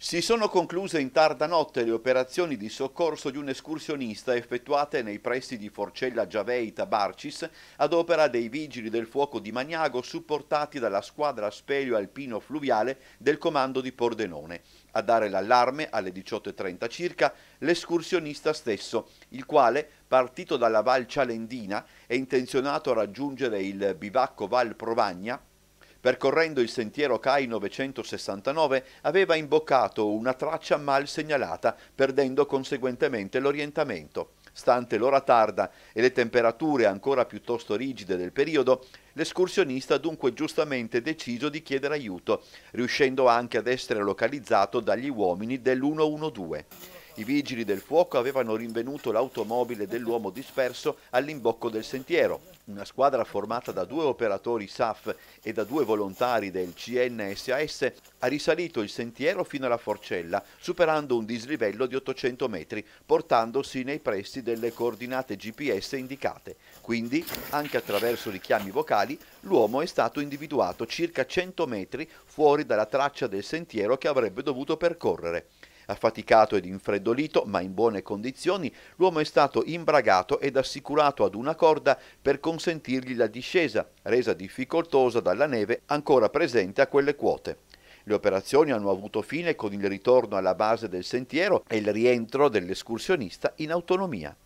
Si sono concluse in tarda notte le operazioni di soccorso di un escursionista effettuate nei pressi di Forcella Giaveita Barcis ad opera dei vigili del fuoco di Maniago supportati dalla squadra Spelio Alpino Fluviale del comando di Pordenone. A dare l'allarme alle 18.30 circa l'escursionista stesso, il quale, partito dalla Val Cialendina, e intenzionato a raggiungere il bivacco Val Provagna Percorrendo il sentiero CAI 969 aveva imboccato una traccia mal segnalata, perdendo conseguentemente l'orientamento. Stante l'ora tarda e le temperature ancora piuttosto rigide del periodo, l'escursionista ha dunque giustamente deciso di chiedere aiuto, riuscendo anche ad essere localizzato dagli uomini dell'112. I vigili del fuoco avevano rinvenuto l'automobile dell'uomo disperso all'imbocco del sentiero. Una squadra formata da due operatori SAF e da due volontari del CNSAS ha risalito il sentiero fino alla forcella, superando un dislivello di 800 metri, portandosi nei pressi delle coordinate GPS indicate. Quindi, anche attraverso richiami vocali, l'uomo è stato individuato circa 100 metri fuori dalla traccia del sentiero che avrebbe dovuto percorrere. Affaticato ed infreddolito, ma in buone condizioni, l'uomo è stato imbragato ed assicurato ad una corda per consentirgli la discesa, resa difficoltosa dalla neve ancora presente a quelle quote. Le operazioni hanno avuto fine con il ritorno alla base del sentiero e il rientro dell'escursionista in autonomia.